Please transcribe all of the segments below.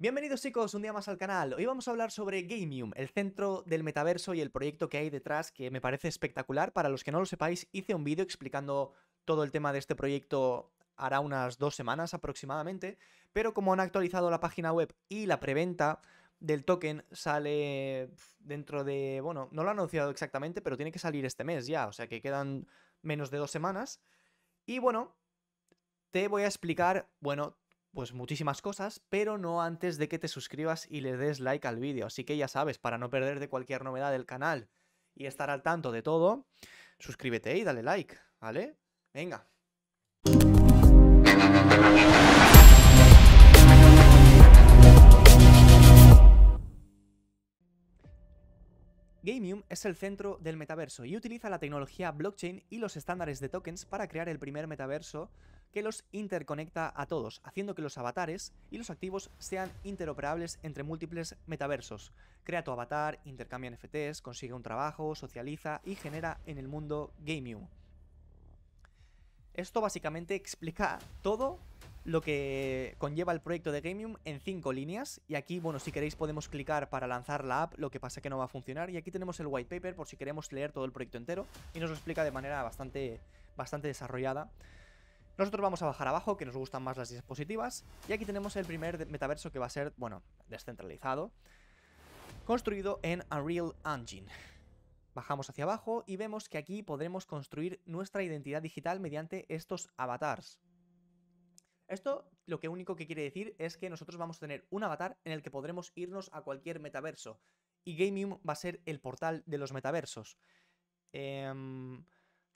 Bienvenidos chicos un día más al canal, hoy vamos a hablar sobre Gamium, el centro del metaverso y el proyecto que hay detrás que me parece espectacular, para los que no lo sepáis hice un vídeo explicando todo el tema de este proyecto hará unas dos semanas aproximadamente, pero como han actualizado la página web y la preventa del token sale dentro de, bueno, no lo han anunciado exactamente, pero tiene que salir este mes ya, o sea que quedan menos de dos semanas. Y bueno, te voy a explicar, bueno, pues muchísimas cosas, pero no antes de que te suscribas y le des like al vídeo. Así que ya sabes, para no perder de cualquier novedad del canal y estar al tanto de todo, suscríbete y dale like, ¿vale? Venga. Gamium es el centro del metaverso y utiliza la tecnología blockchain y los estándares de tokens para crear el primer metaverso que los interconecta a todos, haciendo que los avatares y los activos sean interoperables entre múltiples metaversos. Crea tu avatar, intercambia NFTs, consigue un trabajo, socializa y genera en el mundo Gameium. Esto básicamente explica todo lo que conlleva el proyecto de Gamium en cinco líneas. Y aquí, bueno, si queréis podemos clicar para lanzar la app, lo que pasa es que no va a funcionar. Y aquí tenemos el white paper por si queremos leer todo el proyecto entero y nos lo explica de manera bastante, bastante desarrollada. Nosotros vamos a bajar abajo, que nos gustan más las dispositivas, Y aquí tenemos el primer metaverso que va a ser, bueno, descentralizado. Construido en Unreal Engine. Bajamos hacia abajo y vemos que aquí podremos construir nuestra identidad digital mediante estos avatars. Esto lo que único que quiere decir es que nosotros vamos a tener un avatar en el que podremos irnos a cualquier metaverso. Y Gamium va a ser el portal de los metaversos. Eh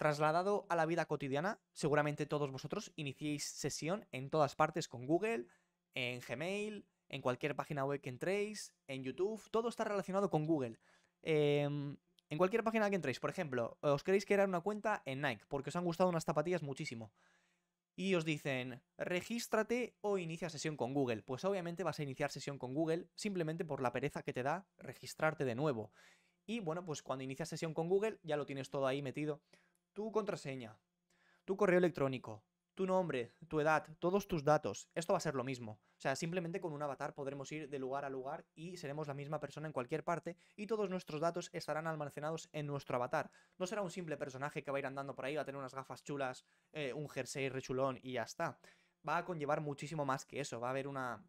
Trasladado a la vida cotidiana, seguramente todos vosotros iniciéis sesión en todas partes con Google, en Gmail, en cualquier página web que entréis, en YouTube, todo está relacionado con Google. Em, en cualquier página que entréis, por ejemplo, os queréis crear una cuenta en Nike porque os han gustado unas zapatillas muchísimo. Y os dicen, regístrate o inicia sesión con Google. Pues obviamente vas a iniciar sesión con Google simplemente por la pereza que te da registrarte de nuevo. Y bueno, pues cuando inicias sesión con Google ya lo tienes todo ahí metido tu contraseña, tu correo electrónico, tu nombre, tu edad, todos tus datos. Esto va a ser lo mismo. O sea, simplemente con un avatar podremos ir de lugar a lugar y seremos la misma persona en cualquier parte y todos nuestros datos estarán almacenados en nuestro avatar. No será un simple personaje que va a ir andando por ahí, va a tener unas gafas chulas, eh, un jersey rechulón y ya está. Va a conllevar muchísimo más que eso. Va a haber una,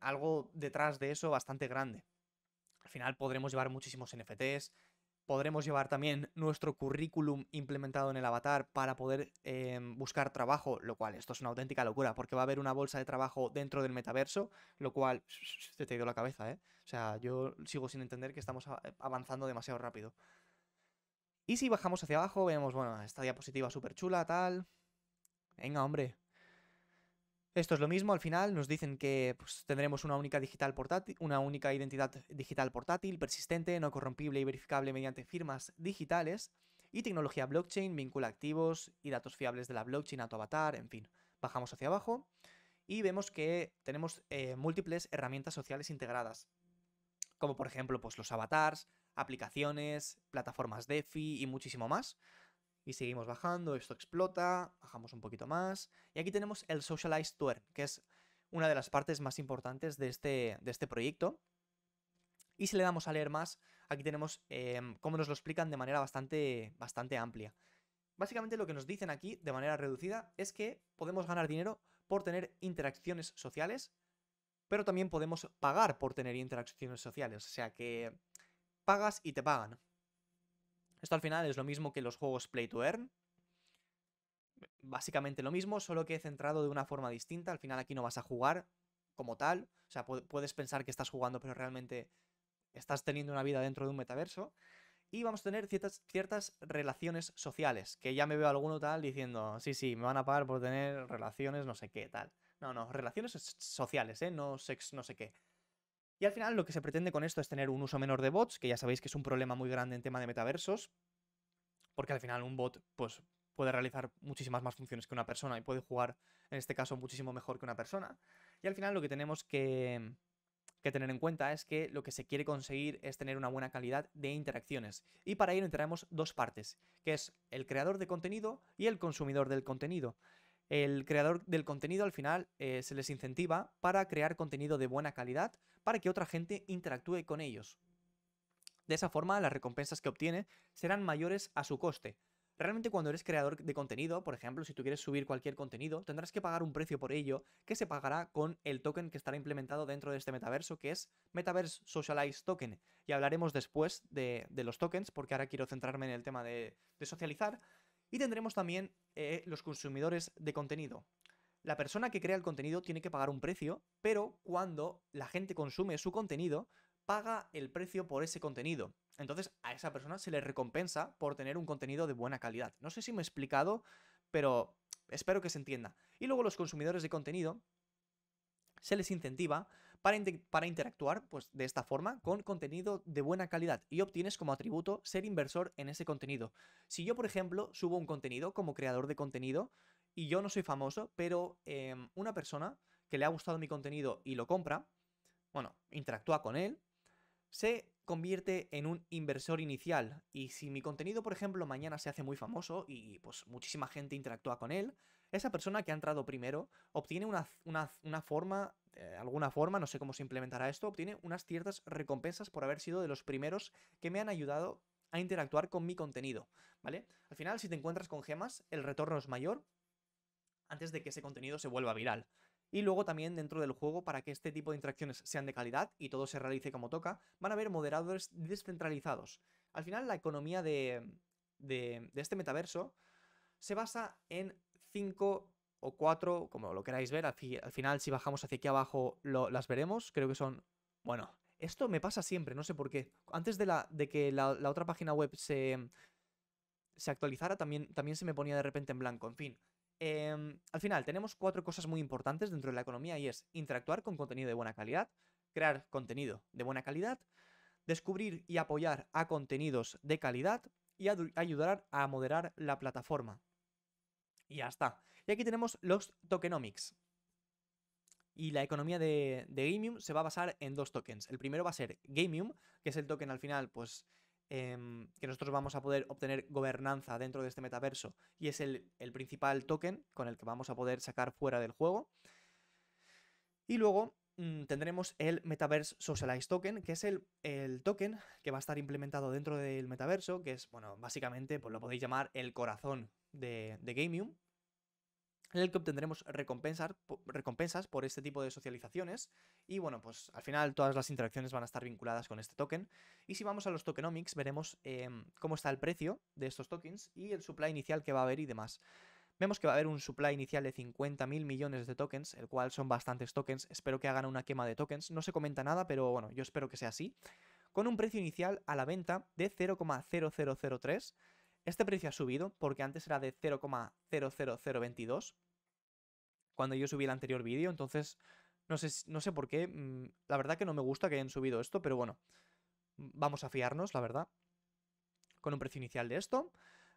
algo detrás de eso bastante grande. Al final podremos llevar muchísimos NFTs, podremos llevar también nuestro currículum implementado en el avatar para poder em, buscar trabajo, lo cual esto es una auténtica locura, porque va a haber una bolsa de trabajo dentro del metaverso, lo cual se te ha ido la cabeza, ¿eh? O sea, yo sigo sin entender que estamos avanzando demasiado rápido. Y si bajamos hacia abajo, vemos, bueno, esta diapositiva súper chula, tal. Venga, hombre, esto es lo mismo, al final nos dicen que pues, tendremos una única, digital portátil, una única identidad digital portátil, persistente, no corrompible y verificable mediante firmas digitales, y tecnología blockchain, vincula activos y datos fiables de la blockchain a tu avatar, en fin. Bajamos hacia abajo y vemos que tenemos eh, múltiples herramientas sociales integradas, como por ejemplo pues, los avatars, aplicaciones, plataformas DeFi y muchísimo más. Y seguimos bajando, esto explota, bajamos un poquito más. Y aquí tenemos el Socialized Tour, que es una de las partes más importantes de este, de este proyecto. Y si le damos a leer más, aquí tenemos em, cómo nos lo explican de manera bastante, bastante amplia. Básicamente lo que nos dicen aquí, de manera reducida, es que podemos ganar dinero por tener interacciones sociales, pero también podemos pagar por tener interacciones sociales. O sea que pagas y te pagan. Esto al final es lo mismo que los juegos Play to Earn. Básicamente lo mismo, solo que centrado de una forma distinta. Al final aquí no vas a jugar como tal. O sea, puedes pensar que estás jugando, pero realmente estás teniendo una vida dentro de un metaverso. Y vamos a tener ciertas, ciertas relaciones sociales, que ya me veo alguno tal diciendo, sí, sí, me van a pagar por tener relaciones, no sé qué, tal. No, no, relaciones sociales, ¿eh? No, sex, no sé qué. Y al final lo que se pretende con esto es tener un uso menor de bots, que ya sabéis que es un problema muy grande en tema de metaversos, porque al final un bot pues, puede realizar muchísimas más funciones que una persona y puede jugar, en este caso, muchísimo mejor que una persona. Y al final lo que tenemos que, tener en cuenta es que lo que se quiere conseguir es tener una buena calidad de interacciones. Y para ello entraremos dos partes, que es el creador de contenido y el consumidor del contenido el creador del contenido al final eh, se les incentiva para crear contenido de buena calidad para que otra gente interactúe con ellos. De esa forma, las recompensas que obtiene serán mayores a su coste. Realmente cuando eres creador de contenido, por ejemplo, si tú quieres subir cualquier contenido, tendrás que pagar un precio por ello que se pagará con el token que estará implementado dentro de este metaverso, que es Metaverse Socialized Token. Y hablaremos después de, los tokens, porque ahora quiero centrarme en el tema de socializar. Y tendremos también eh, los consumidores de contenido. La persona que crea el contenido tiene que pagar un precio, pero cuando la gente consume su contenido, paga el precio por ese contenido. Entonces a esa persona se le recompensa por tener un contenido de buena calidad. No sé si me he explicado, pero espero que se entienda. Y luego los consumidores de contenido se les incentiva para, interactuar pues, de esta forma con contenido de buena calidad y obtienes como atributo ser inversor en ese contenido. Si yo, por ejemplo, subo un contenido como creador de contenido y yo no soy famoso, pero em, una persona que le ha gustado mi contenido y lo compra, bueno, interactúa con él, se convierte en un inversor inicial. Y si mi contenido, por ejemplo, mañana se hace muy famoso y pues muchísima gente interactúa con él, esa persona que ha entrado primero obtiene una, forma, eh, alguna forma, no sé cómo se implementará esto, obtiene unas ciertas recompensas por haber sido de los primeros que me han ayudado a interactuar con mi contenido, ¿vale? Al final, si te encuentras con gemas, el retorno es mayor antes de que ese contenido se vuelva viral. Y luego también dentro del juego, para que este tipo de interacciones sean de calidad y todo se realice como toca, van a haber moderadores descentralizados. Al final, la economía de, de, este metaverso se basa en cinco o cuatro, como lo queráis ver, al, final si bajamos hacia aquí abajo las veremos, creo que son, bueno, esto me pasa siempre, no sé por qué. Antes de, la, de que la, otra página web se, se actualizara, también, también se me ponía de repente en blanco, en fin. Em, al final, tenemos cuatro cosas muy importantes dentro de la economía y es interactuar con contenido de buena calidad, crear contenido de buena calidad, descubrir y apoyar a contenidos de calidad y ayudar a moderar la plataforma. Y ya está. Y aquí tenemos los tokenomics. Y la economía de, de Gamium se va a basar en dos tokens. El primero va a ser Gamium, que es el token al final, pues Em, que nosotros vamos a poder obtener gobernanza dentro de este metaverso y es el, el principal token con el que vamos a poder sacar fuera del juego. Y luego mm, tendremos el Metaverse socialized Token, que es el, el, token que va a estar implementado dentro del metaverso, que es, bueno, básicamente, pues lo podéis llamar el corazón de, de Gamium, en el que obtendremos recompensas, por este tipo de socializaciones y bueno, pues al final todas las interacciones van a estar vinculadas con este token y si vamos a los tokenomics veremos em, cómo está el precio de estos tokens y el supply inicial que va a haber y demás. Vemos que va a haber un supply inicial de 50.000 millones de tokens, el cual son bastantes tokens, espero que hagan una quema de tokens, no se comenta nada, pero bueno, yo espero que sea así, con un precio inicial a la venta de 0,0003, este precio ha subido porque antes era de 0,00022, cuando yo subí el anterior vídeo, entonces no sé, no sé por qué. Mm, la verdad que no me gusta que hayan subido esto, pero bueno, mm, vamos a fiarnos, la verdad. Con un precio inicial de esto,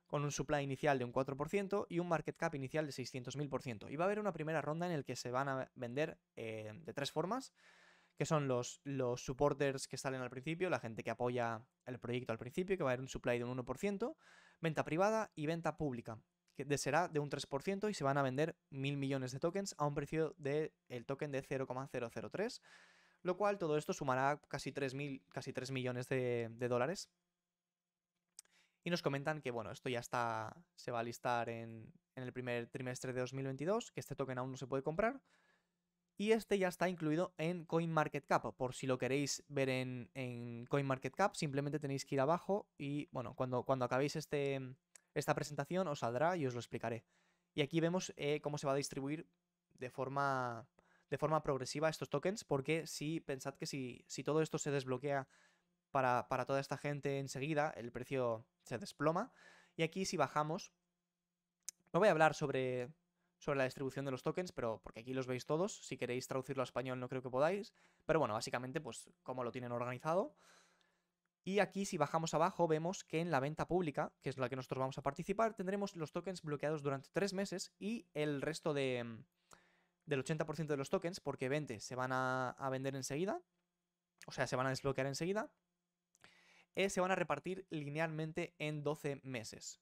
con un supply inicial de un 4% y un market cap inicial de 600.000%. Y va a haber una primera ronda en la que se van a vender eh, de tres formas, que son los, los supporters que salen al principio, la gente que apoya el proyecto al principio, que va a haber un supply de un 1%, venta privada y venta pública será de un 3% y se van a vender mil millones de tokens a un precio del el token de 0,003, lo cual todo esto sumará casi 3, casi millones de, dólares. Y nos comentan que, bueno, esto ya está, se va a listar en, el primer trimestre de 2022, que este token aún no se puede comprar, y este ya está incluido en CoinMarketCap. Por si lo queréis ver en, CoinMarketCap, simplemente tenéis que ir abajo y, bueno, cuando, cuando acabéis este, esta presentación os saldrá y os lo explicaré. Y aquí vemos eh, cómo se va a distribuir de forma, de forma progresiva estos tokens, porque si pensad que si, todo esto se desbloquea para, toda esta gente enseguida, el precio se desploma. Y aquí si bajamos, no voy a hablar sobre, sobre la distribución de los tokens, pero porque aquí los veis todos, si queréis traducirlo a español no creo que podáis, pero bueno, básicamente pues cómo lo tienen organizado. Y aquí si bajamos abajo vemos que en la venta pública, que es la que nosotros vamos a participar, tendremos los tokens bloqueados durante tres meses y el resto mm, del 80% de los tokens, porque 20 se van a, vender enseguida, o sea, se van a desbloquear enseguida, eh, se van a repartir linealmente en 12 meses.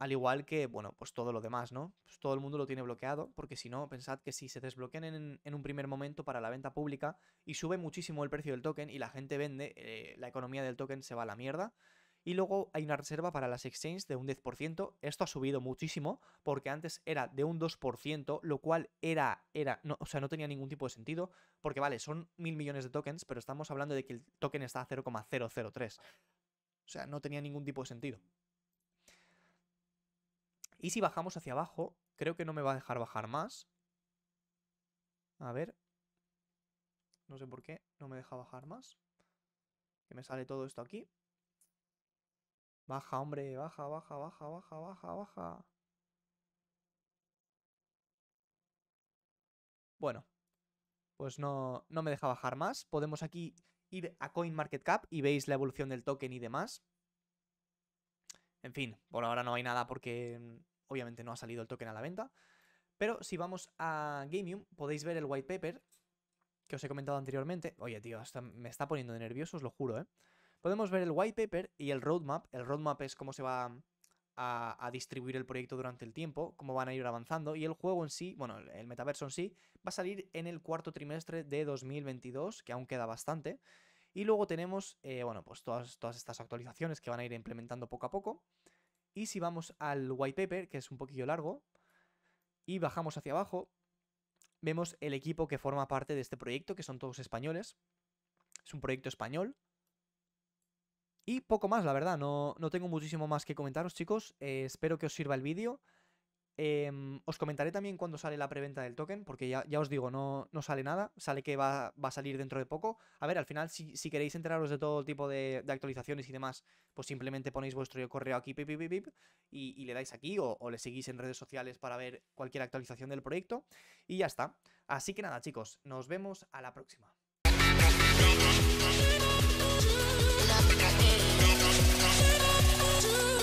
Al igual que, bueno, pues todo lo demás, ¿no? Pues todo el mundo lo tiene bloqueado, porque si no, pensad que si se desbloquean en, un primer momento para la venta pública y sube muchísimo el precio del token y la gente vende, eh, la economía del token se va a la mierda. Y luego hay una reserva para las exchanges de un 10%. Esto ha subido muchísimo porque antes era de un 2%, lo cual era, era, no, o sea, no tenía ningún tipo de sentido. Porque vale, son mil millones de tokens, pero estamos hablando de que el token está a 0,003. O sea, no tenía ningún tipo de sentido. Y si bajamos hacia abajo, creo que no me va a dejar bajar más. A ver. No sé por qué no me deja bajar más. Que me sale todo esto aquí. Baja, hombre, baja, baja, baja, baja, baja, baja. Bueno, pues no, me deja bajar más. Podemos aquí ir a CoinMarketCap y veis la evolución del token y demás. En fin, por ahora no hay nada porque mm, obviamente no ha salido el token a la venta, pero si vamos a Gamium podéis ver el white paper que os he comentado anteriormente. Oye, tío, hasta me está poniendo nervioso, os lo juro, ¿eh? Podemos ver el white paper y el roadmap. El roadmap es cómo se va a, distribuir el proyecto durante el tiempo, cómo van a ir avanzando y el juego en sí, bueno, el metaverso en sí, va a salir en el cuarto trimestre de 2022, que aún queda bastante. Y luego tenemos, eh, bueno, pues todas, todas estas actualizaciones que van a ir implementando poco a poco. Y si vamos al white paper, que es un poquillo largo, y bajamos hacia abajo, vemos el equipo que forma parte de este proyecto, que son todos españoles. Es un proyecto español. Y poco más, la verdad, no, no tengo muchísimo más que comentaros, chicos. Eh, espero que os sirva el vídeo. Em, os comentaré también cuando sale la preventa del token, porque ya, os digo, no, no, sale nada, sale que va, a salir dentro de poco. A ver, al final, si, queréis enteraros de todo tipo de, actualizaciones y demás, pues simplemente ponéis vuestro correo aquí, pip, y, le dais aquí, o, o, le seguís en redes sociales para ver cualquier actualización del proyecto, y ya está. Así que nada, chicos, nos vemos a la próxima.